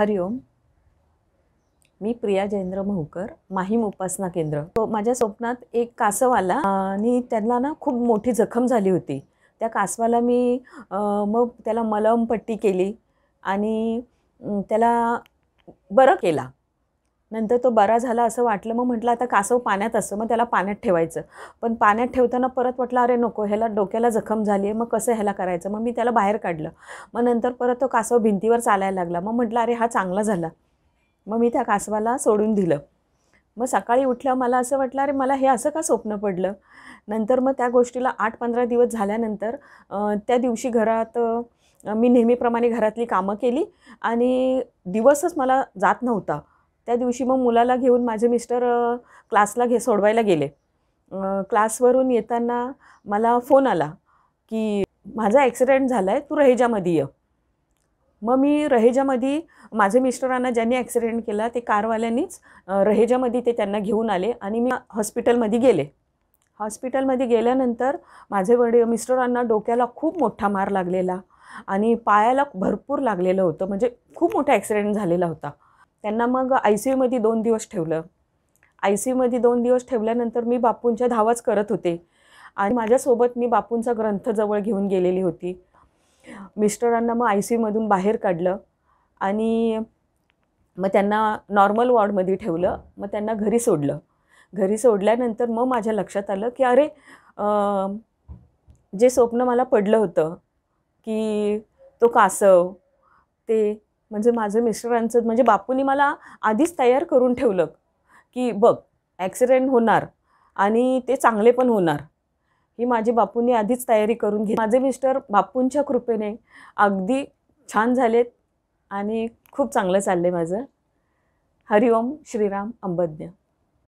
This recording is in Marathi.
हरिओम मी प्रिया जयेंद्र महुकर माहीम उपासना केंद्र तो माझ्या स्वप्नात एक कासव आला आणि त्यांना ना खूप मोठी जखम झाली होती त्या कासवाला मी मग त्याला मलमपट्टी केली आणि त्याला बरं केला नंतर तो बरा झाला असं वाटलं मग म्हटलं आता कासव पाण्यात असं मग त्याला पाण्यात ठेवायचं पण पाण्यात ठेवताना परत म्हटलं अरे नको ह्याला डोक्याला जखम झाली आहे मग कसं ह्याला करायचं मग मी त्याला बाहेर काढलं मग नंतर परत तो कासव भिंतीवर चालायला लागला मग म्हटलं अरे हा चांगला झाला मग मी त्या कासवाला सोडून दिलं मग सकाळी उठलं मला असं वाटलं अरे मला हे असं का स्वप्न पडलं नंतर मग त्या गोष्टीला आठ पंधरा दिवस झाल्यानंतर त्या दिवशी घरात मी नेहमीप्रमाणे घरातली कामं केली आणि दिवसच मला जात नव्हता त्या दिवशी मग मुलाला घेऊन माझे मिस्टर क्लासला घे सोडवायला गेले क्लासवरून येताना मला फोन आला की माझा ॲक्सिडेंट झाला आहे तू रहेजामध्ये ये मग मी रहेजामध्ये माझे मिस्टरांना ज्यांनी ॲक्सिडेंट केला ते कारवाल्यांनीच रहेजामध्ये ते त्यांना घेऊन आले आणि मी हॉस्पिटलमध्ये गेले हॉस्पिटलमध्ये गेल्यानंतर माझे वडील मिस्टरांना डोक्याला खूप मोठा मार लागलेला आणि पायाला भरपूर लागलेलं होतं म्हणजे खूप मोठा ॲक्सिडेंट झालेला होता त्यांना मग आय सी यूमध्ये दोन दिवस ठेवलं आय सी यूमध्ये दोन दिवस ठेवल्यानंतर मी बापूंच्या धावाच करत होते आणि माझ्यासोबत मी बापूंचा ग्रंथ जवळ घेऊन गेलेली होती मिस्टरांना मग आय सी यूमधून बाहेर काढलं आणि मग त्यांना नॉर्मल वॉर्डमध्ये ठेवलं मग त्यांना घरी सोडलं घरी सोडल्यानंतर मग माझ्या लक्षात आलं की अरे जे स्वप्न मला पडलं होतं की तो कासव ते म्हणजे माझं मिस्टरांचं म्हणजे बापूंनी मला आधीच तयार करून ठेवलं की बघ ॲक्सिडेंट होणार आणि ते चांगले पण होणार ही माझे बापूंनी आधीच तयारी करून घे माझे मिस्टर बापूंच्या कृपेने अगदी छान झालेत आणि खूप चांगलं चाललं आहे माझं हरिओम श्रीराम अंबज्ञ